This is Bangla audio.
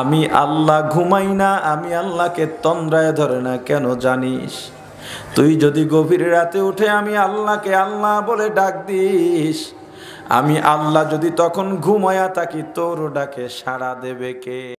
আমি আল্লাহ ঘুমাই না আমি আল্লাহকে তন্দ্রায় ধরে না কেন জানিস তুই যদি গভীর রাতে উঠে আমি আল্লাহকে আল্লাহ বলে ডাক দিস আমি আল্লাহ যদি তখন ঘুমায়া থাকি তোর ডাকে সাড়া দেবে কে